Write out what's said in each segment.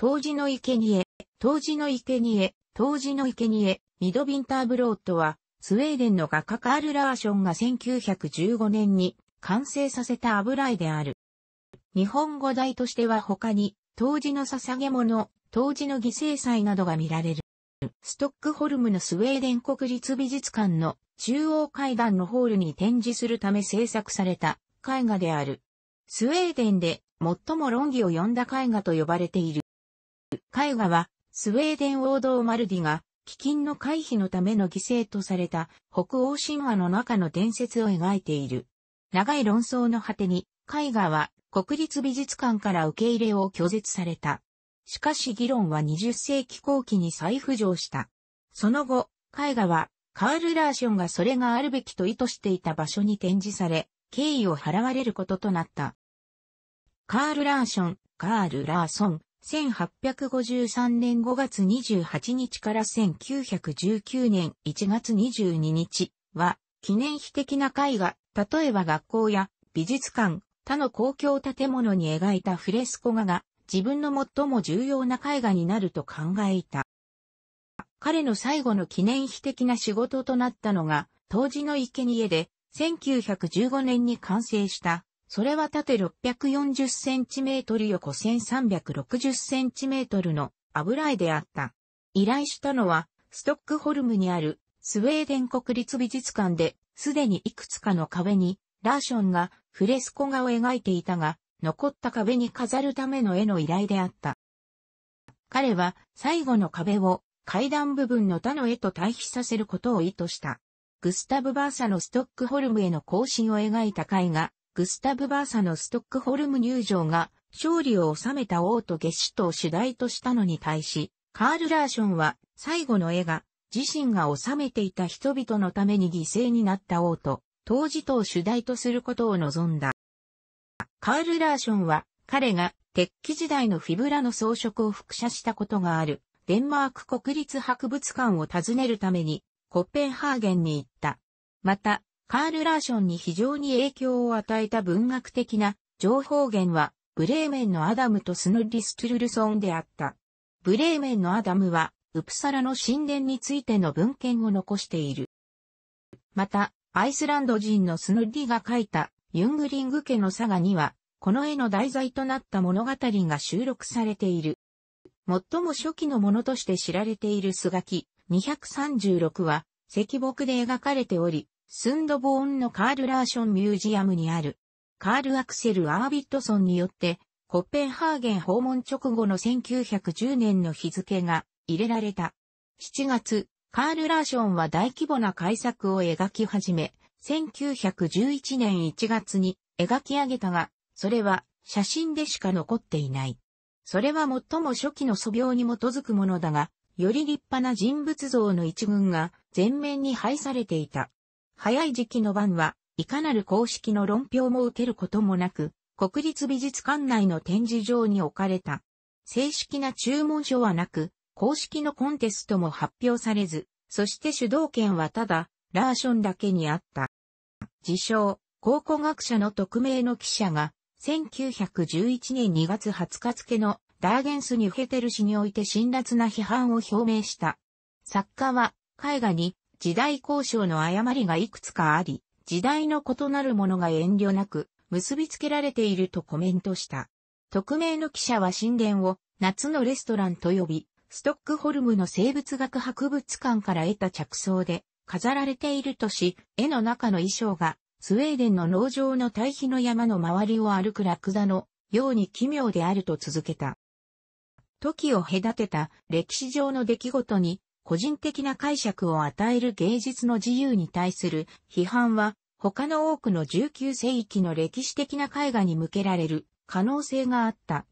当時の生贄、当時の生贄、当時の生贄、ミド・ビンターブロードは、スウェーデンの画家カール・ラーションが1915年に完成させた油絵である。日本語題としては他に、当時の捧げ物、当時の犠牲祭などが見られる。ストックホルムのスウェーデン国立美術館の中央階段のホールに展示するため制作された絵画である。スウェーデンで最も論議を呼んだ絵画と呼ばれている。絵画は、スウェーデン王道マルディが、飢饉の回避のための犠牲とされた北欧神話の中の伝説を描いている。長い論争の果てに、絵画は国立美術館から受け入れを拒絶された。しかし議論は20世紀後期に再浮上した。その後、絵画はカール・ラーションがそれがあるべきと意図していた場所に展示され、敬意を払われることとなった。カール・ラーション、カール・ラーソン、1853年5月28日から1919年1月22日は、記念碑的な絵画、例えば学校や美術館、他の公共建物に描いたフレスコ画が自分の最も重要な絵画になると考えた。彼の最後の記念碑的な仕事となったのが、当時の生贄で1915年に完成したそれは縦 640cm 横 1360cm の油絵であった。依頼したのは、ストックホルムにあるスウェーデン国立美術館で、すでにいくつかの壁に、ラーションがフレスコ画を描いていたが、残った壁に飾るための絵の依頼であった。彼は最後の壁を階段部分の他の絵と対比させることを意図した。グスタブ・バーサのストックホルムへの行進を描いた絵画、グスタブ・バーサのストックホルム入場が勝利を収めた王と月シとを主題としたのに対し、カール・ラーションは最後の絵が自身が収めていた人々のために犠牲になった王と、当時とを主題とすることを望んだ。カール・ラーションは彼が鉄器時代のフィブラの装飾を複写したことがあるデンマーク国立博物館を訪ねるためにコッペンハーゲンに行った。また、カール・ラーションに非常に影響を与えた文学的な情報源は、ブレーメンのアダムとスヌデリストゥルルソンであった。ブレーメンのアダムは、ウプサラの神殿についての文献を残している。また、アイスランド人のスヌデリが書いたユングリング家のサガには、この絵の題材となった物語が収録されている。最も初期のものとして知られているスガキ236は、石木で描かれており、スンドボーンのカール・ラーション・ミュージアムにある、カール・アクセル・アービットソンによって、コッペンハーゲン訪問直後の1910年の日付が入れられた。7月、カール・ラーションは大規模な改作を描き始め、1911年1月に描き上げたが、それは写真でしか残っていない。それは最も初期の素描に基づくものだが、より立派な人物像の一群が前面に配されていた。早い時期の晩は、いかなる公式の論評も受けることもなく、国立美術館内の展示場に置かれた。正式な注文書はなく、公式のコンテストも発表されず、そして主導権はただ、ラーションだけにあった。自称、考古学者の匿名の記者が、1911年2月20日付のダーゲンス・ニュヘテル氏において辛辣な批判を表明した。作家は、絵画に時代交渉の誤りがいくつかあり、時代の異なるものが遠慮なく結びつけられているとコメントした。匿名の記者は神殿を夏のレストランと呼び、ストックホルムの生物学博物館から得た着想で飾られているとし、絵の中の衣装がスウェーデンの農場の堆肥の山の周りを歩くラクダのように奇妙であると続けた。時を隔てた歴史上の出来事に個人的な解釈を与える芸術の自由に対する批判は、他の多くの19世紀の歴史的な絵画に向けられる可能性があった。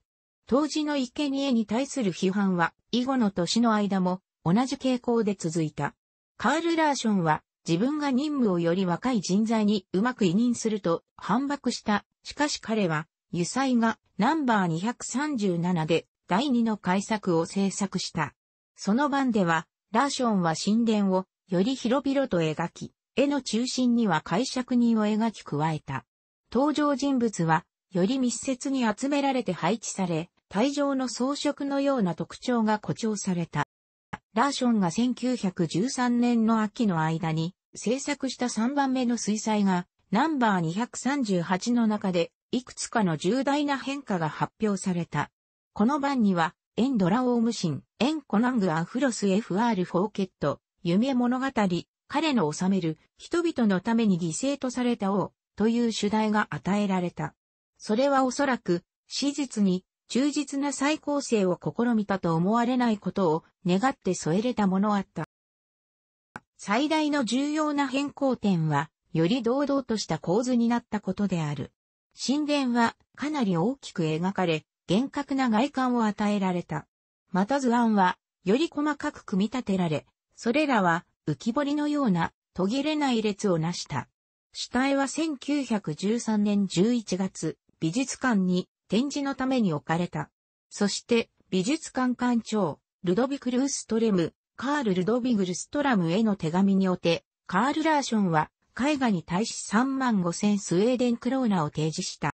当時の生贄に対する批判は、以後の年の間も同じ傾向で続いた。カール・ラーションは、自分が任務をより若い人材にうまく委任すると反駁した。しかし彼は、油彩がナンバー237で第2の改作を制作した。その版ではラーションは神殿をより広々と描き、絵の中心には解釈人を描き加えた。登場人物は、より密接に集められて配置され、帯状の装飾のような特徴が誇張された。ラーションが1913年の秋の間に制作した3番目の水彩がナンバー238の中でいくつかの重大な変化が発表された。この版にはエンドラオウムシン、エンコナングアフロス FR フォーケット、夢物語、彼の治める人々のために犠牲とされた王という主題が与えられた。それはおそらく史実に忠実な再構成を試みたと思われないことを願って添えれたものあった。最大の重要な変更点は、より堂々とした構図になったことである。神殿はかなり大きく描かれ、厳格な外観を与えられた。また図案は、より細かく組み立てられ、それらは浮き彫りのような途切れない列を成した。主体は1913年11月、美術館に展示のために置かれた。そして、美術館館長、ルドビクルーストレム、カール・ルドビグルストラムへの手紙におて、カール・ラーションは、絵画に対し3万5千スウェーデンクローナを提示した。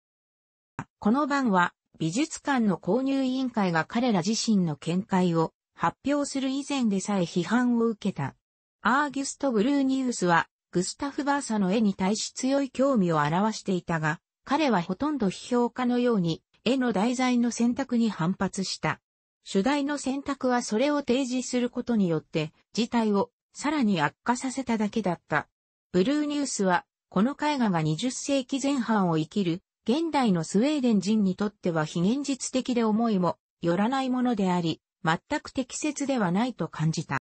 この版は、美術館の購入委員会が彼ら自身の見解を発表する以前でさえ批判を受けた。アーギュスト・ブルーニウスは、グスタフ・バーサの絵に対し強い興味を表していたが、彼はほとんど批評家のように、絵の題材の選択に反発した。主題の選択はそれを提示することによって、事態をさらに悪化させただけだった。ブルーニウスは、この絵画が20世紀前半を生きる現代のスウェーデン人にとっては非現実的で思いもよらないものであり、全く適切ではないと感じた。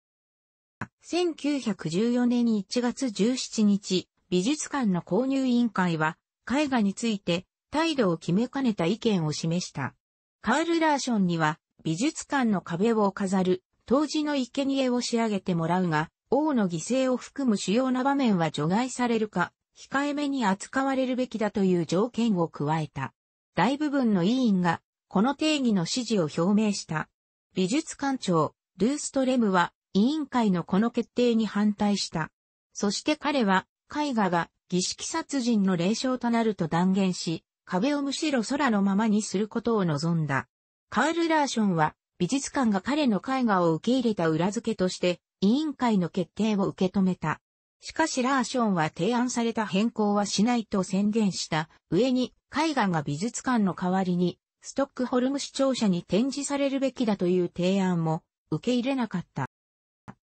1914年1月17日、美術館の購入委員会は、絵画について態度を決めかねた意見を示した。カール・ダーションには、美術館の壁を飾る、当時の生贄を仕上げてもらうが、王の犠牲を含む主要な場面は除外されるか、控えめに扱われるべきだという条件を加えた。大部分の委員が、この定義の指示を表明した。美術館長、ルーストレムは、委員会のこの決定に反対した。そして彼は、絵画が儀式殺人の霊障となると断言し、壁をむしろ空のままにすることを望んだ。カール・ラーションは、美術館が彼の絵画を受け入れた裏付けとして、委員会の決定を受け止めた。しかしラーションは提案された変更はしないと宣言した上に絵画が美術館の代わりにストックホルム市庁舎に展示されるべきだという提案も受け入れなかった。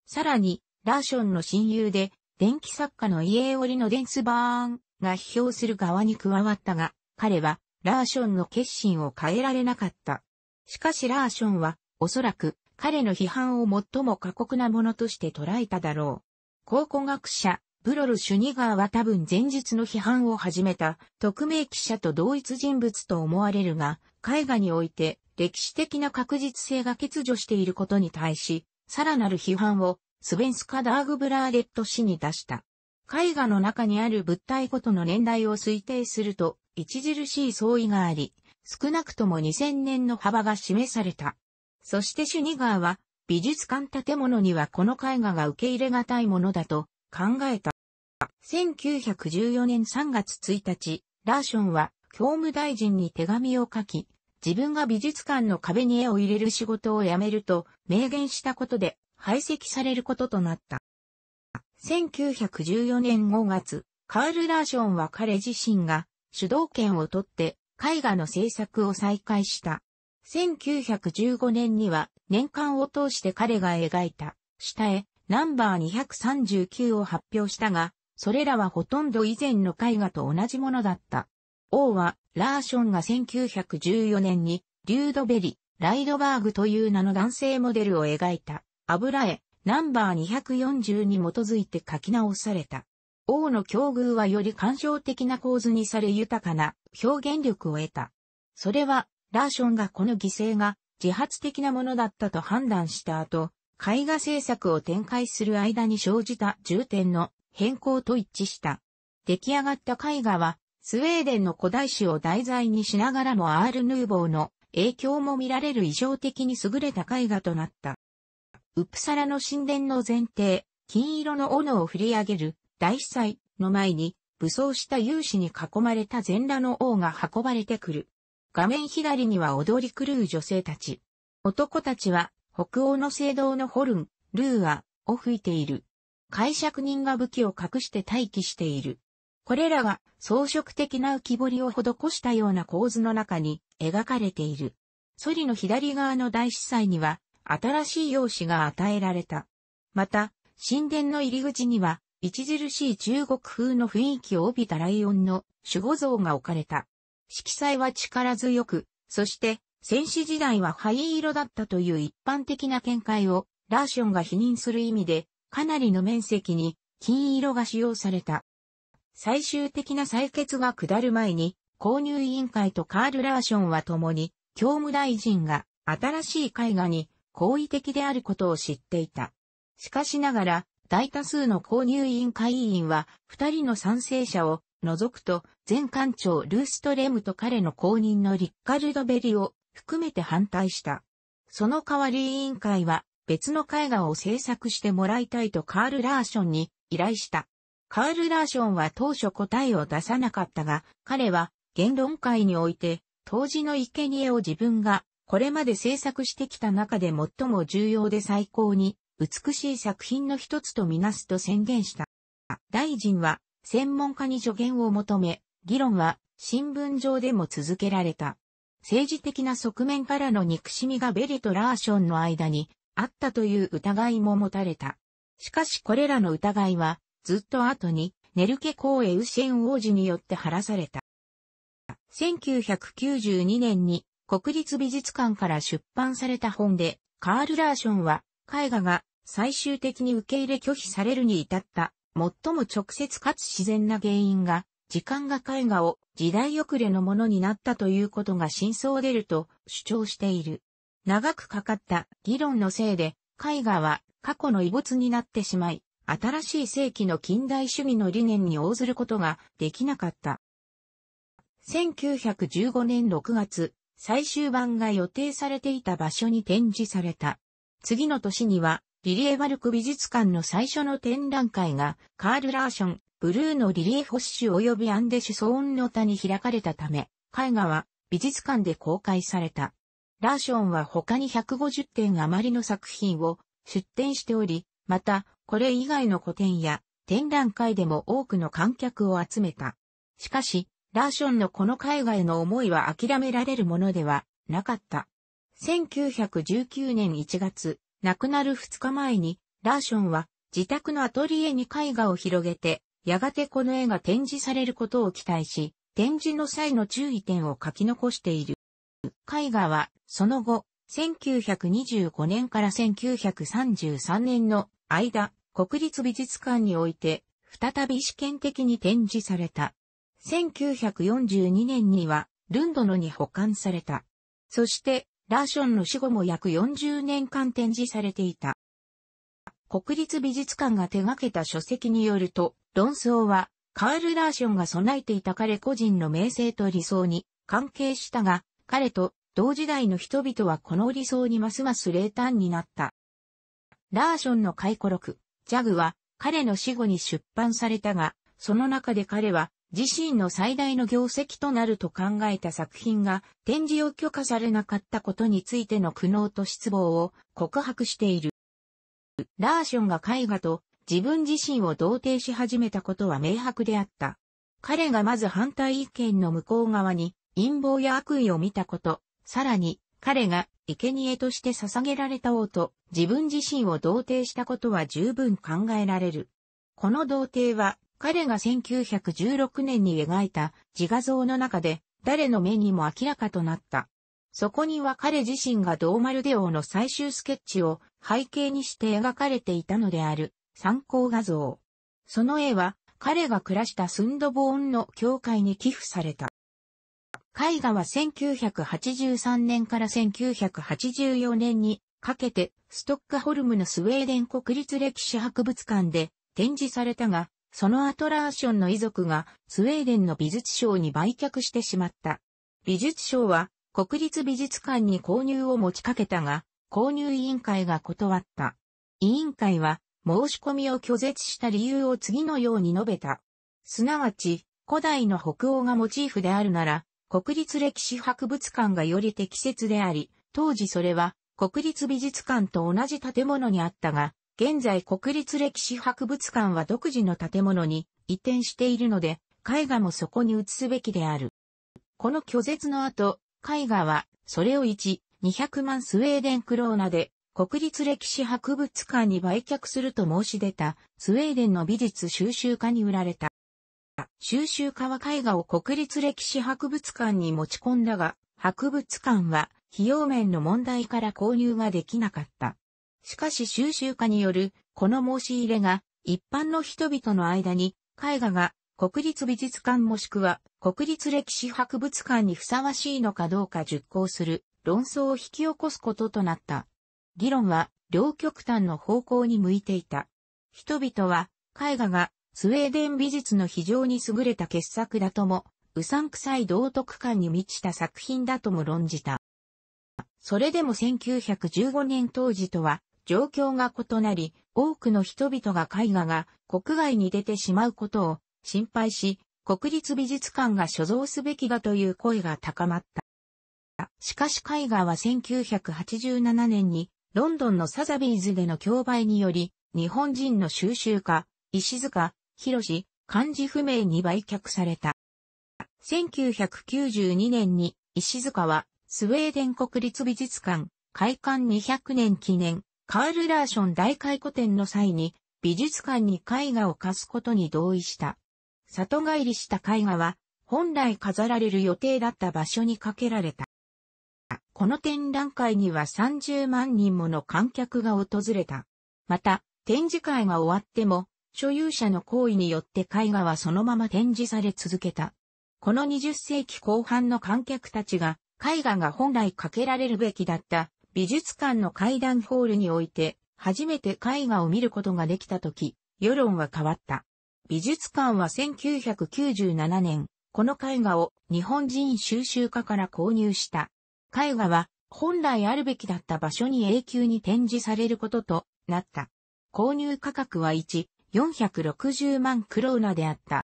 さらにラーションの親友で電気作家の家織のデンスバーンが批評する側に加わったが彼はラーションの決心を変えられなかった。しかしラーションはおそらく彼の批判を最も過酷なものとして捉えただろう。考古学者、ブロル・シュニガーは多分前日の批判を始めた匿名記者と同一人物と思われるが、絵画において歴史的な確実性が欠如していることに対し、さらなる批判をスベンスカ・ダーグブラーレット氏に出した。絵画の中にある物体ごとの年代を推定すると、著しい相違があり、少なくとも2000年の幅が示された。そしてシュニガーは、美術館建物にはこの絵画が受け入れがたいものだと考えた。1914年3月1日、ラーションは教務大臣に手紙を書き、自分が美術館の壁に絵を入れる仕事を辞めると明言したことで排斥されることとなった。1914年5月、カール・ラーションは彼自身が主導権を取って絵画の制作を再開した。1915年には年間を通して彼が描いた、下絵、ナンバー239を発表したが、それらはほとんど以前の絵画と同じものだった。王は、ラーションが1914年に、リュードベリ、ライドバーグという名の男性モデルを描いた、油絵、ナンバー240に基づいて書き直された。王の境遇はより感傷的な構図にされ豊かな表現力を得た。それは、ラーションがこの犠牲が自発的なものだったと判断した後、絵画制作を展開する間に生じた重点の変更と一致した。出来上がった絵画は、スウェーデンの古代史を題材にしながらもアール・ヌーボーの影響も見られる異常的に優れた絵画となった。ウプサラの神殿の前提、金色の斧を振り上げる大司祭の前に武装した勇士に囲まれた全裸の王が運ばれてくる。画面左には踊り狂う女性たち。男たちは、北欧の聖堂のホルン、ルーア、を吹いている。解釈人が武器を隠して待機している。これらが装飾的な浮き彫りを施したような構図の中に描かれている。ソリの左側の大司祭には新しい用紙が与えられた。また、神殿の入り口には著しい中国風の雰囲気を帯びたライオンの守護像が置かれた。色彩は力強く、そして、戦士時代は灰色だったという一般的な見解を、ラーションが否認する意味で、かなりの面積に金色が使用された。最終的な採決が下る前に、購入委員会とカール・ラーションは共に、教務大臣が新しい絵画に好意的であることを知っていた。しかしながら、大多数の購入委員会委員は、二人の賛成者を除くと、前艦長ルーストレムと彼の後任のリッカルド・ベリを含めて反対した。その代わり委員会は別の絵画を制作してもらいたいとカール・ラーションに依頼した。カール・ラーションは当初答えを出さなかったが、彼は言論会において、当時の生贄を自分がこれまで制作してきた中で最も重要で最高に美しい作品の一つとみなすと宣言した。大臣は専門家に助言を求め、議論は新聞上でも続けられた。政治的な側面からの憎しみがベリとラーションの間にあったという疑いも持たれた。しかしこれらの疑いは、ずっと後に、ネルケ公エウシェン王子によって晴らされた。1992年に国立美術館から出版された本で、カール・ラーションは、絵画が最終的に受け入れ拒否されるに至った最も直接かつ自然な原因が、時間が絵画を時代遅れのものになったということが真相でると主張している。長くかかった議論のせいで、絵画は過去の遺物になってしまい、新しい世紀の近代主義の理念に応ずることができなかった。1915年6月、最終版が予定されていた場所に展示された。次の年にはリリエバルク美術館の最初の展覧会が、カール・ラーション、ブルーのリリエ・ホッシュ及びアンデシュ・ソーンの他に開かれたため、絵画は美術館で公開された。ラーションは他に150点余りの作品を出展しており、また、これ以外の個展や展覧会でも多くの観客を集めた。しかし、ラーションのこの絵画への思いは諦められるものではなかった。1919年1月、亡くなる2日前に、ラーションは自宅のアトリエに絵画を広げて、やがてこの絵が展示されることを期待し、展示の際の注意点を書き残している。絵画は、その後、1925年から1933年の間、国立美術館において、再び試験的に展示された。1942年には、ルンドノに保管された。そして、ラーションの死後も約40年間展示されていた。国立美術館が手掛けた書籍によると、論争は、カール・ラーションが備えていた彼個人の名声と理想に関係したが、彼と同時代の人々はこの理想にますます冷淡になった。ラーションの回顧録、ジャグは彼の死後に出版されたが、その中で彼は自身の最大の業績となると考えた作品が展示を許可されなかったことについての苦悩と失望を告白している。ラーションが絵画と自分自身を同定し始めたことは明白であった。彼がまず反対意見の向こう側に陰謀や悪意を見たこと、さらに彼が生贄として捧げられた王と自分自身を同定したことは十分考えられる。この同定は彼が1916年に描いた自画像の中で誰の目にも明らかとなった。そこには彼自身がドーマルデオの最終スケッチを背景にして描かれていたのである参考画像。その絵は彼が暮らしたスンドボーンの教会に寄付された。絵画は1983年から1984年にかけてストックホルムのスウェーデン国立歴史博物館で展示されたが、そのアトラーションの遺族がスウェーデンの美術賞に売却してしまった。美術賞は国立美術館に購入を持ちかけたが、購入委員会が断った。委員会は申し込みを拒絶した理由を次のように述べた。すなわち、古代の北欧がモチーフであるなら、国立歴史博物館がより適切であり、当時それは国立美術館と同じ建物にあったが、現在国立歴史博物館は独自の建物に移転しているので、絵画もそこに移すべきである。この拒絶の後、絵画は、それを1、200万スウェーデンクローナで、国立歴史博物館に売却すると申し出た、スウェーデンの美術収集家に売られた。収集家は絵画を国立歴史博物館に持ち込んだが、博物館は、費用面の問題から購入ができなかった。しかし収集家による、この申し入れが、一般の人々の間に、絵画が、国立美術館もしくは、国立歴史博物館にふさわしいのかどうか熟考する、論争を引き起こすこととなった。議論は、両極端の方向に向いていた。人々は、絵画が、スウェーデン美術の非常に優れた傑作だとも、うさんくさい道徳感に満ちた作品だとも論じた。それでも1915年当時とは状況が異なり、多くの人々が絵画が国外に出てしまうことを心配し、国立美術館が所蔵すべきだという声が高まった。しかし絵画は1987年にロンドンのサザビーズでの競売により、日本人の収集家、石塚、広漢字不明に売却された。1992年に石塚はスウェーデン国立美術館開館200年記念カール・ラーション大回顧展の際に美術館に絵画を貸すことに同意した。里帰りした絵画は本来飾られる予定だった場所にかけられた。この展覧会には30万人もの観客が訪れた。また、展示会が終わっても、所有者の行為によって絵画はそのまま展示され続けた。この20世紀後半の観客たちが、絵画が本来かけられるべきだった美術館の階段ホールにおいて、初めて絵画を見ることができた時、世論は変わった。美術館は1997年、この絵画を日本人収集家から購入した。絵画は本来あるべきだった場所に永久に展示されることとなった。購入価格は1、460万クローナであった。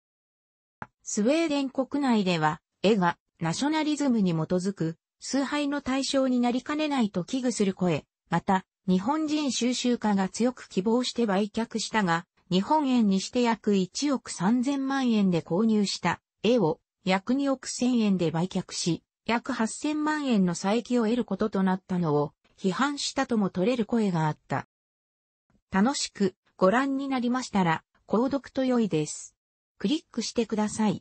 スウェーデン国内では、絵がナショナリズムに基づく崇拝の対象になりかねないと危惧する声、また、日本人収集家が強く希望して売却したが、日本円にして約1億3000万円で購入した絵を約2億1000円で売却し、約8000万円の再起を得ることとなったのを批判したとも取れる声があった。楽しくご覧になりましたら、購読と良いです。クリックしてください。